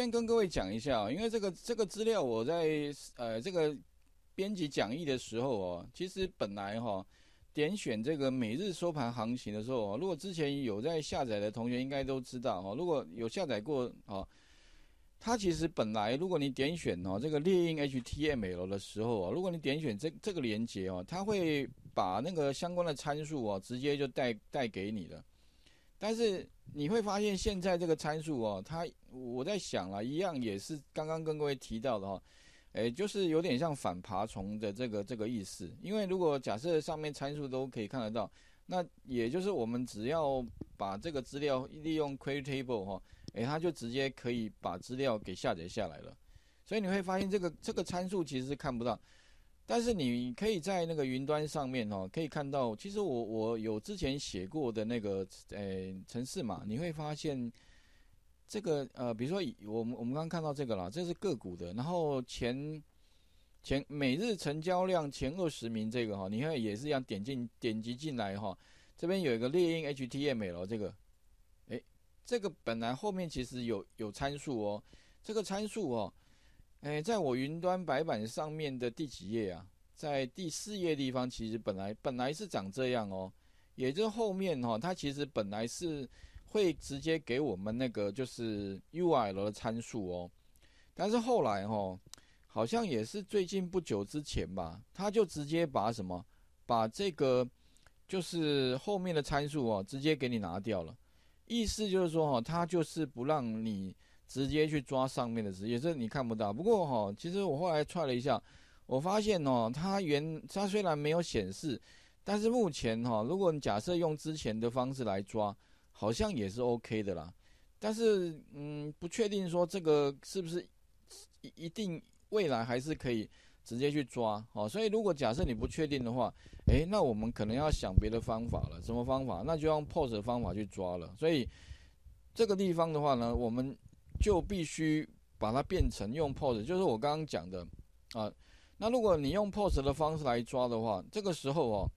先跟各位讲一下啊，因为这个这个资料我在呃这个编辑讲义的时候哦，其实本来哈点选这个每日收盘行情的时候，如果之前有在下载的同学应该都知道哈，如果有下载过哦，它其实本来如果你点选哦这个猎鹰 HTML 的时候啊，如果你点选这这个连接哦，它会把那个相关的参数哦直接就带带给你了。但是你会发现，现在这个参数哦，它我在想了，一样也是刚刚跟各位提到的哈，哎，就是有点像反爬虫的这个这个意思。因为如果假设上面参数都可以看得到，那也就是我们只要把这个资料利用 Query Table 哈，哎，它就直接可以把资料给下载下来了。所以你会发现，这个这个参数其实是看不到。但是你可以在那个云端上面哦，可以看到，其实我我有之前写过的那个呃城市嘛，你会发现这个呃，比如说我我们我们刚刚看到这个了，这是个股的，然后前前每日成交量前二十名这个哈，你看也是一样，点进点击进来哈，这边有一个猎鹰 HTML 这个，哎，这个本来后面其实有有参数哦，这个参数哦。哎，在我云端白板上面的第几页啊？在第四页地方，其实本来本来是长这样哦，也就是后面哈，它其实本来是会直接给我们那个就是 URL 的参数哦，但是后来哈，好像也是最近不久之前吧，他就直接把什么把这个就是后面的参数哦，直接给你拿掉了，意思就是说哈，他就是不让你。直接去抓上面的直也是你看不到，不过哈，其实我后来踹了一下，我发现哦，它原它虽然没有显示，但是目前哈，如果你假设用之前的方式来抓，好像也是 OK 的啦。但是嗯，不确定说这个是不是一定未来还是可以直接去抓哦。所以如果假设你不确定的话，哎，那我们可能要想别的方法了。什么方法？那就用 POS 方法去抓了。所以这个地方的话呢，我们。就必须把它变成用 POS，就是我刚刚讲的啊。那如果你用 POS 的方式来抓的话，这个时候哦，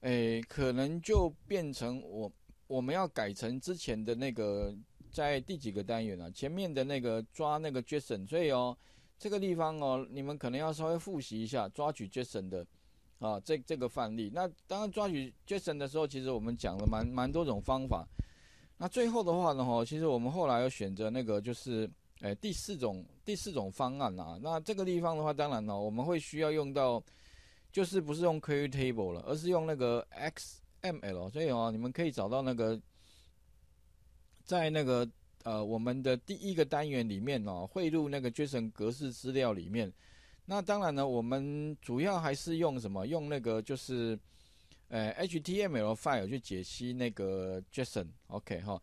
诶，可能就变成我我们要改成之前的那个在第几个单元了？前面的那个抓那个 JSON，所以哦，这个地方哦，你们可能要稍微复习一下抓取 JSON 的啊，这这个范例。那当然抓取 JSON 的时候，其实我们讲了蛮蛮多种方法。那最后的话呢？哈，其实我们后来要选择那个，就是，诶，第四种第四种方案啊。那这个地方的话，当然呢，我们会需要用到，就是不是用 Query Table 了，而是用那个 XML。所以哦，你们可以找到那个，在那个呃我们的第一个单元里面哦，汇入那个 JSON 格式资料里面。那当然呢，我们主要还是用什么？用那个就是。呃，HTML file 去解析那个 JSON，OK 哈，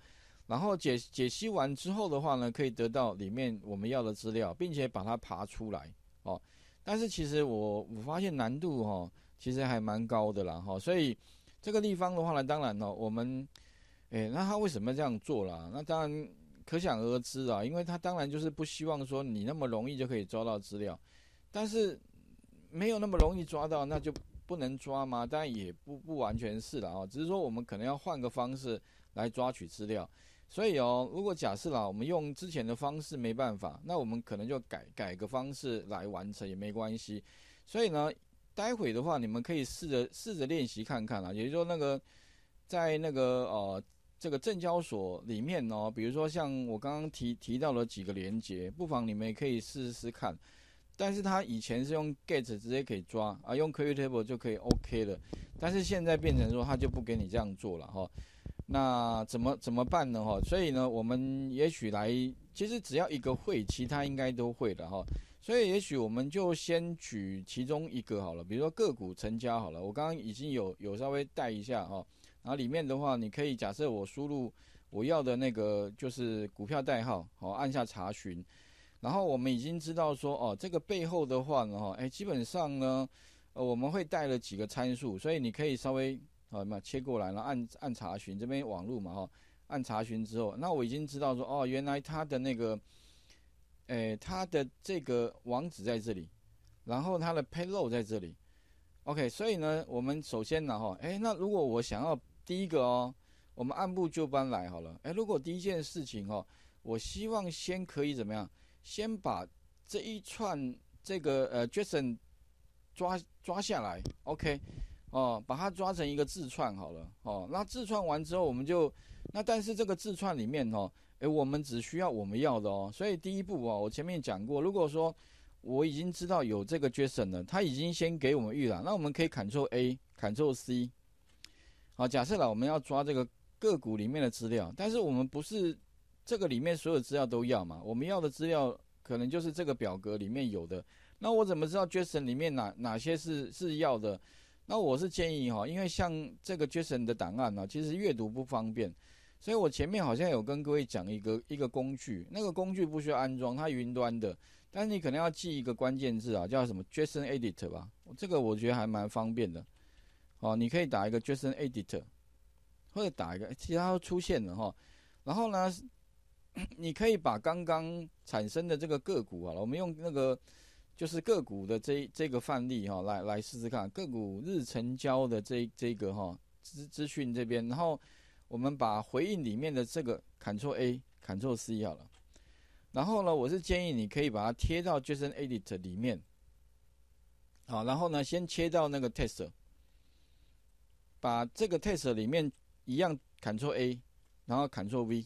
然后解解析完之后的话呢，可以得到里面我们要的资料，并且把它爬出来哦。但是其实我我发现难度哈，其实还蛮高的啦哈，所以这个地方的话呢，当然哦，我们，诶，那他为什么这样做了？那当然可想而知啊，因为他当然就是不希望说你那么容易就可以抓到资料，但是没有那么容易抓到，那就。不能抓吗？当然也不不完全是了啊，只是说我们可能要换个方式来抓取资料。所以哦，如果假设了我们用之前的方式没办法，那我们可能就改改个方式来完成也没关系。所以呢，待会的话你们可以试着试着练习看看了。也就是说，那个在那个呃这个证交所里面呢，比如说像我刚刚提提到了几个连接，不妨你们也可以试试看。但是它以前是用 get 直接可以抓啊，用 query table 就可以 OK 了。但是现在变成说它就不给你这样做了哈，那怎么怎么办呢哈？所以呢，我们也许来，其实只要一个会，其他应该都会的哈。所以也许我们就先取其中一个好了，比如说个股成交好了，我刚刚已经有有稍微带一下哈，然后里面的话，你可以假设我输入我要的那个就是股票代号，好按下查询。然后我们已经知道说哦，这个背后的话呢哈，哎，基本上呢，呃，我们会带了几个参数，所以你可以稍微好、那么切过来了，按按查询这边网络嘛哈，按查询之后，那我已经知道说哦，原来它的那个，哎，它的这个网址在这里，然后它的 payload 在这里，OK，所以呢，我们首先呢哈，哎，那如果我想要第一个哦，我们按部就班来好了，哎，如果第一件事情哦，我希望先可以怎么样？先把这一串这个呃 JSON 抓抓下来，OK，哦，把它抓成一个字串好了，哦，那字串完之后，我们就那但是这个字串里面哦，哎，我们只需要我们要的哦，所以第一步哦，我前面讲过，如果说我已经知道有这个 JSON 了，他已经先给我们预览，那我们可以 Ctrl A，Ctrl C，好，假设了我们要抓这个个股里面的资料，但是我们不是。这个里面所有资料都要嘛？我们要的资料可能就是这个表格里面有的。那我怎么知道 JSON 里面哪哪些是是要的？那我是建议哈，因为像这个 JSON 的档案呢，其实阅读不方便。所以我前面好像有跟各位讲一个一个工具，那个工具不需要安装，它云端的，但是你可能要记一个关键字啊，叫什么 JSON e d i t 吧？这个我觉得还蛮方便的。哦，你可以打一个 JSON e d i t 或者打一个，其他都出现了哈。然后呢？你可以把刚刚产生的这个个股啊，我们用那个就是个股的这这个范例哈，来来试试看个股日成交的这这个哈资资讯这边，然后我们把回应里面的这个 c t r l A、c t r l C 好了，然后呢，我是建议你可以把它贴到 Jason Edit 里面，好，然后呢，先切到那个 Test，把这个 Test 里面一样 Ctrl A，然后 Ctrl V。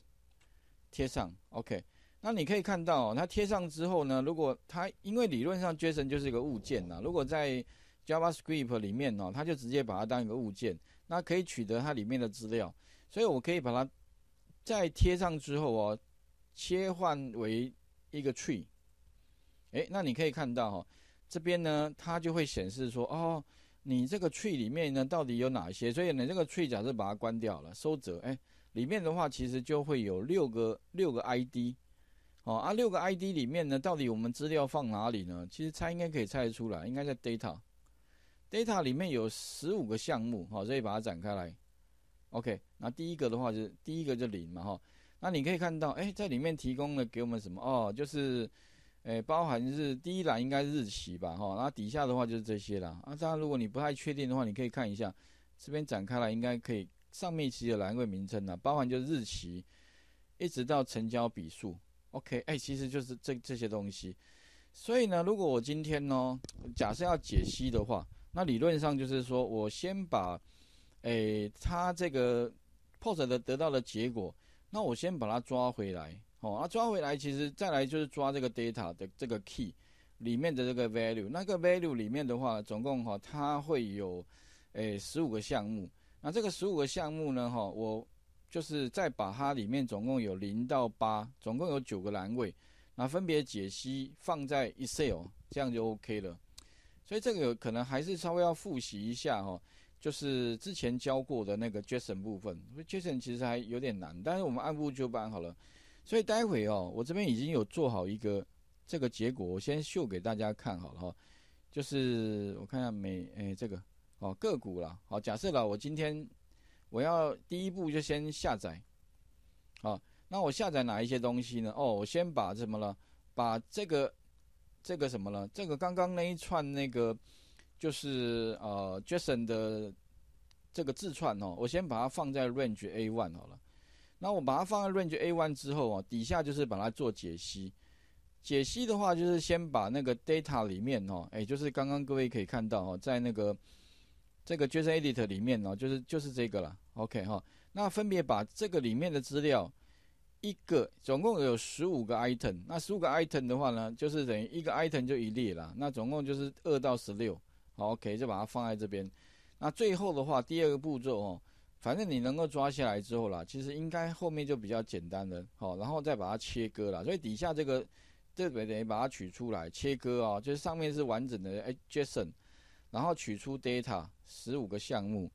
贴上，OK，那你可以看到，它贴上之后呢，如果它因为理论上 JSON 就是一个物件呐，如果在 JavaScript 里面哦，它就直接把它当一个物件，那可以取得它里面的资料，所以我可以把它再贴上之后哦，切换为一个 Tree，哎，那你可以看到哈，这边呢它就会显示说哦。你这个 tree 里面呢，到底有哪些？所以你这个 tree 假设把它关掉了，收折，哎，里面的话其实就会有六个六个 ID，哦，啊，六个 ID 里面呢，到底我们资料放哪里呢？其实猜应该可以猜得出来，应该在 data，data 里面有十五个项目，好，所以把它展开来，OK，那第一个的话就是第一个就零嘛，哈，那你可以看到，哎，在里面提供了给我们什么？哦，就是。诶，包含是第一栏应该是日期吧，哈，那底下的话就是这些了。啊，大家如果你不太确定的话，你可以看一下这边展开来，应该可以上面其实有栏位名称啦，包含就是日期，一直到成交笔数。OK，哎，其实就是这这些东西。所以呢，如果我今天呢，假设要解析的话，那理论上就是说我先把，诶它这个 pos 的得到的结果，那我先把它抓回来。哦，那抓回来，其实再来就是抓这个 data 的这个 key 里面的这个 value。那个 value 里面的话，总共哈，它会有诶十五个项目。那这个十五个项目呢，哈，我就是再把它里面总共有零到八，总共有九个栏位，那分别解析放在 Excel，这样就 OK 了。所以这个有可能还是稍微要复习一下哈，就是之前教过的那个 JSON 部分，JSON 其实还有点难，但是我们按部就班好了。所以待会哦，我这边已经有做好一个这个结果，我先秀给大家看好了哈。就是我看下每哎这个哦个股了，好假设了，我今天我要第一步就先下载，好那我下载哪一些东西呢？哦，我先把什么了，把这个这个什么了，这个刚刚那一串那个就是呃 Jason 的这个字串哦，我先把它放在 Range a one 好了。那我把它放在 range A1 之后啊，底下就是把它做解析。解析的话，就是先把那个 data 里面哦，哎，就是刚刚各位可以看到哦，在那个这个 JSON editor 里面哦，就是就是这个了。OK 哈，那分别把这个里面的资料，一个总共有十五个 item，那十五个 item 的话呢，就是等于一个 item 就一列了，那总共就是二到十六。好，OK，就把它放在这边。那最后的话，第二个步骤哦。反正你能够抓下来之后啦，其实应该后面就比较简单的，好，然后再把它切割啦。所以底下这个，这等于把它取出来切割啊，就是上面是完整的哎，Jason，然后取出 data 十五个项目，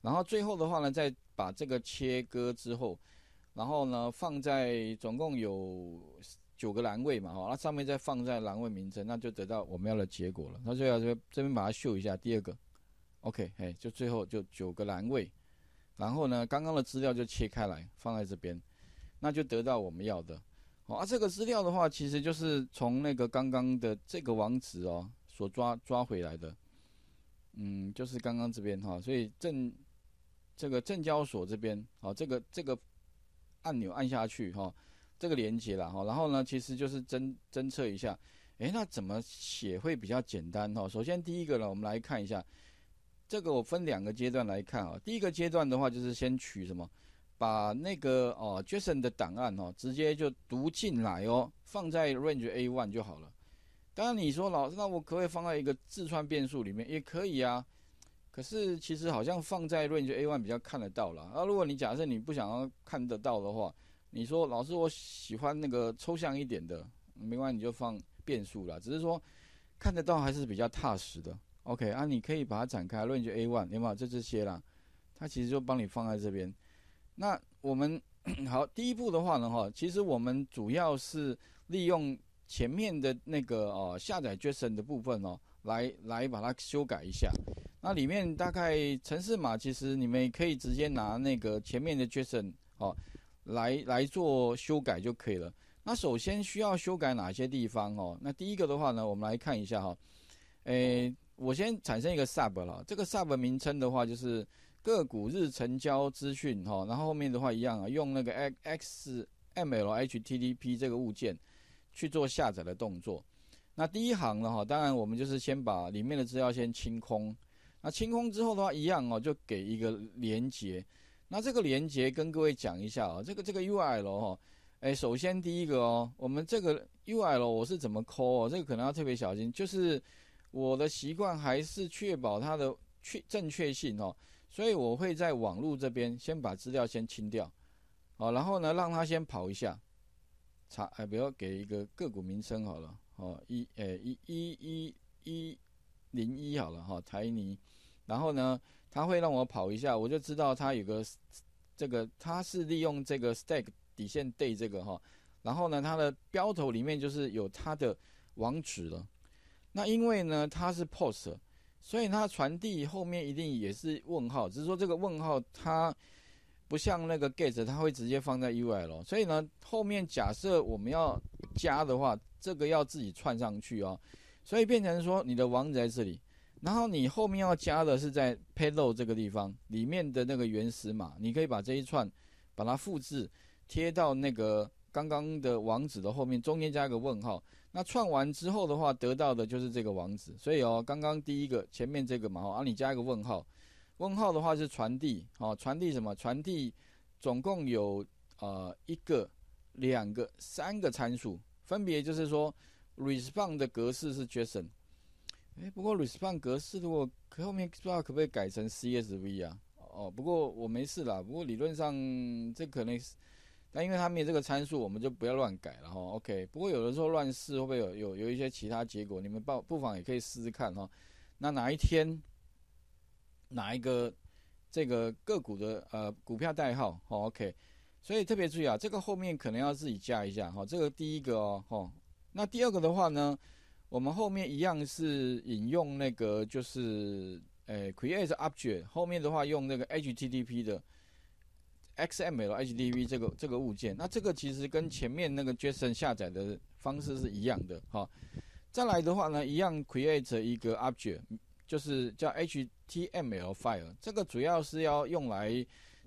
然后最后的话呢，再把这个切割之后，然后呢放在总共有九个栏位嘛，哈，那上面再放在栏位名称，那就得到我们要的结果了。那就要这边这边把它秀一下，第二个，OK，哎，就最后就九个栏位。然后呢，刚刚的资料就切开来放在这边，那就得到我们要的哦。啊，这个资料的话，其实就是从那个刚刚的这个网址哦所抓抓回来的，嗯，就是刚刚这边哈。所以证这个证交所这边哦，这个这个按钮按下去哈，这个连接了哈。然后呢，其实就是侦侦测一下，哎，那怎么写会比较简单哈？首先第一个呢，我们来看一下。这个我分两个阶段来看啊。第一个阶段的话，就是先取什么，把那个哦，JSON 的档案哦，直接就读进来哦，放在 range A1 就好了。当然你说老师，那我可不可以放在一个自创变数里面？也可以啊。可是其实好像放在 range A1 比较看得到了。啊，如果你假设你不想要看得到的话，你说老师，我喜欢那个抽象一点的，没关系，你就放变数了。只是说看得到还是比较踏实的。OK，啊，你可以把它展开论就 a one，有冇就这些啦？它其实就帮你放在这边。那我们 好，第一步的话呢，哈，其实我们主要是利用前面的那个哦下载 JSON 的部分哦，来来把它修改一下。那里面大概城市码，其实你们可以直接拿那个前面的 JSON 哦来来做修改就可以了。那首先需要修改哪些地方哦？那第一个的话呢，我们来看一下哈，诶。我先产生一个 sub 了，这个 sub 名称的话就是个股日成交资讯哈，然后后面的话一样啊，用那个 x m l h t t p 这个物件去做下载的动作。那第一行呢哈，当然我们就是先把里面的资料先清空。那清空之后的话，一样哦，就给一个连接。那这个连接跟各位讲一下啊，这个这个 u l 哈，哎，首先第一个哦，我们这个 u l 我是怎么抠哦，这个可能要特别小心，就是。我的习惯还是确保它的确正确性哦，所以我会在网络这边先把资料先清掉，好，然后呢，让它先跑一下，查，哎，比如给一个个股名称好了，哦，一，哎，一，一，一，一零一好了哈，台泥，然后呢，它会让我跑一下，我就知道它有个这个，它是利用这个 Stack 底线对这个哈，然后呢，它的标头里面就是有它的网址了。那因为呢，它是 POST，所以它传递后面一定也是问号，只是说这个问号它不像那个 GET，它会直接放在 URL。所以呢，后面假设我们要加的话，这个要自己串上去哦。所以变成说你的网址在这里，然后你后面要加的是在 Payload 这个地方里面的那个原始码，你可以把这一串把它复制贴到那个刚刚的网址的后面，中间加一个问号。那串完之后的话，得到的就是这个网址。所以哦，刚刚第一个前面这个嘛，哦，啊，你加一个问号，问号的话是传递，哦，传递什么？传递总共有呃一个、两个、三个参数，分别就是说 r e s p o n d 的格式是 JSON。哎，不过 r e s p o n d 格式如果后面不知道可不可以改成 CSV 啊？哦，不过我没事啦。不过理论上这可能是。那因为它没有这个参数，我们就不要乱改了哈。OK，不过有的时候乱试会不会有有有一些其他结果？你们不不妨也可以试试看哈。那哪一天，哪一个这个个股的呃股票代号？OK，所以特别注意啊，这个后面可能要自己加一下哈。这个第一个哦，哈。那第二个的话呢，我们后面一样是引用那个就是哎，create object 后面的话用那个 HTTP 的。XML h d v 这个这个物件，那这个其实跟前面那个 JSON 下载的方式是一样的哈。再来的话呢，一样 create 一个 object，就是叫 HTML file，这个主要是要用来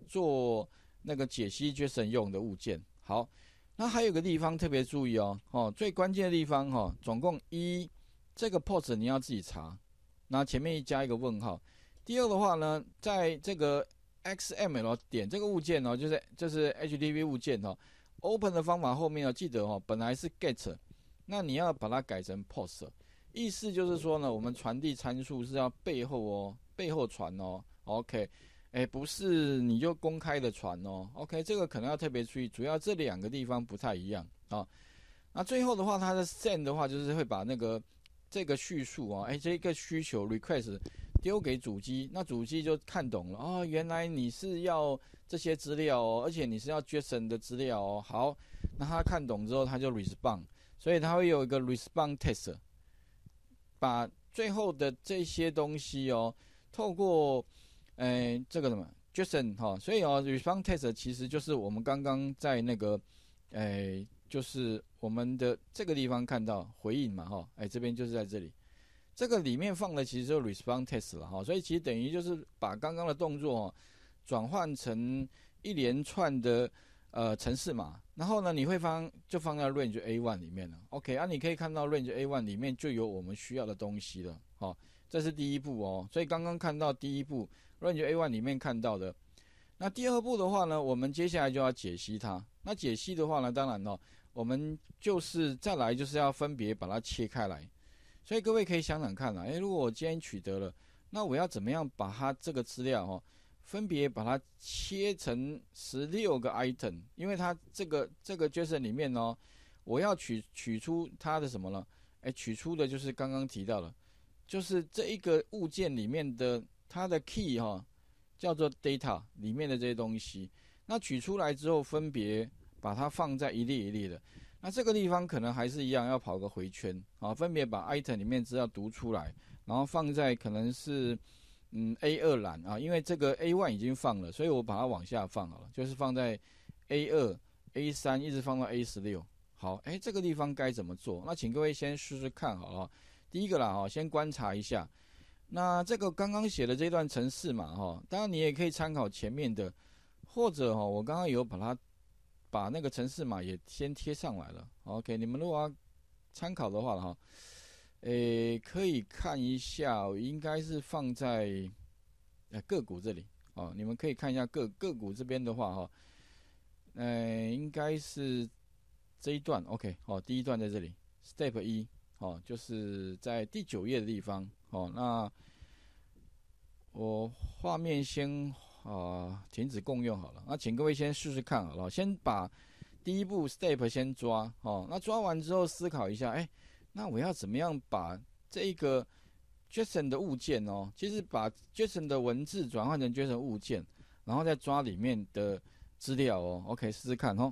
做那个解析 JSON 用的物件。好，那还有个地方特别注意哦，哦，最关键的地方哈，总共一，这个 p o s t 你要自己查，那前面加一个问号。第二的话呢，在这个 XML 点这个物件哦，就是就是 HTTP 物件哦。Open 的方法后面哦，记得哦，本来是 GET，那你要把它改成 POST。意思就是说呢，我们传递参数是要背后哦，背后传哦。OK，哎，不是你就公开的传哦。OK，这个可能要特别注意，主要这两个地方不太一样啊。那最后的话，它的 Send 的话，就是会把那个这个叙述啊，哎，这个需求 Request。丢给主机，那主机就看懂了哦。原来你是要这些资料，哦，而且你是要 JSON 的资料哦。好，那他看懂之后，他就 respond，所以他会有一个 respond test，把最后的这些东西哦，透过哎这个什么 JSON 哈，所以哦 respond test 其实就是我们刚刚在那个哎就是我们的这个地方看到回应嘛哈。哎，这边就是在这里。这个里面放的其实就 response 了哈，所以其实等于就是把刚刚的动作转换成一连串的呃程式嘛，然后呢，你会放就放在 range A1 里面了。OK，啊，你可以看到 range A1 里面就有我们需要的东西了。好，这是第一步哦。所以刚刚看到第一步 range A1 里面看到的，那第二步的话呢，我们接下来就要解析它。那解析的话呢，当然哦，我们就是再来就是要分别把它切开来。所以各位可以想想看啦，哎，如果我今天取得了，那我要怎么样把它这个资料哈，分别把它切成十六个 item，因为它这个这个 JSON 里面呢，我要取取出它的什么呢？哎，取出的就是刚刚提到了，就是这一个物件里面的它的 key 哈，叫做 data 里面的这些东西，那取出来之后，分别把它放在一列一列的。那这个地方可能还是一样，要跑个回圈啊，分别把 item 里面资料读出来，然后放在可能是嗯 A 二栏啊，因为这个 A one 已经放了，所以我把它往下放好了，就是放在 A 二、A 三一直放到 A 十六。好，哎，这个地方该怎么做？那请各位先试试看好了。第一个啦哈，先观察一下。那这个刚刚写的这段程式嘛哈，当然你也可以参考前面的，或者哈，我刚刚有把它。把那个城市码也先贴上来了，OK，你们如果参考的话哈，诶，可以看一下，应该是放在个股这里哦。你们可以看一下个个股这边的话哈，呃，应该是这一段 OK，哦，第一段在这里，Step 一，哦，就是在第九页的地方，哦，那我画面先。啊，停止共用好了。那请各位先试试看好了，先把第一步 step 先抓哦。那抓完之后思考一下，哎，那我要怎么样把这一个 JSON 的物件哦，其实把 JSON 的文字转换成 JSON 物件，然后再抓里面的资料哦。OK，试试看哦。